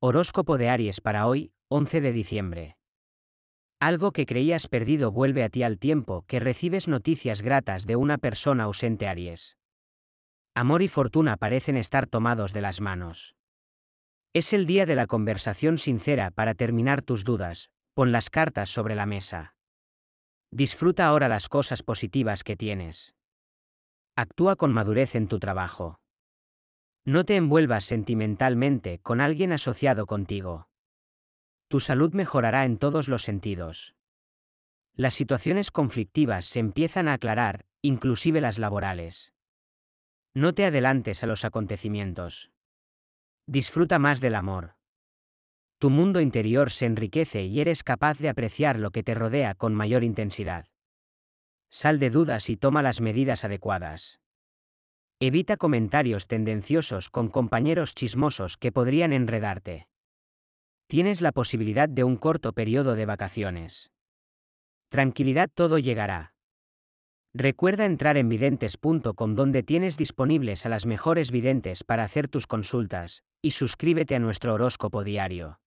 Horóscopo de Aries para hoy, 11 de diciembre. Algo que creías perdido vuelve a ti al tiempo que recibes noticias gratas de una persona ausente Aries. Amor y fortuna parecen estar tomados de las manos. Es el día de la conversación sincera para terminar tus dudas, pon las cartas sobre la mesa. Disfruta ahora las cosas positivas que tienes. Actúa con madurez en tu trabajo. No te envuelvas sentimentalmente con alguien asociado contigo. Tu salud mejorará en todos los sentidos. Las situaciones conflictivas se empiezan a aclarar, inclusive las laborales. No te adelantes a los acontecimientos. Disfruta más del amor. Tu mundo interior se enriquece y eres capaz de apreciar lo que te rodea con mayor intensidad. Sal de dudas y toma las medidas adecuadas. Evita comentarios tendenciosos con compañeros chismosos que podrían enredarte. Tienes la posibilidad de un corto periodo de vacaciones. Tranquilidad todo llegará. Recuerda entrar en videntes.com donde tienes disponibles a las mejores videntes para hacer tus consultas, y suscríbete a nuestro horóscopo diario.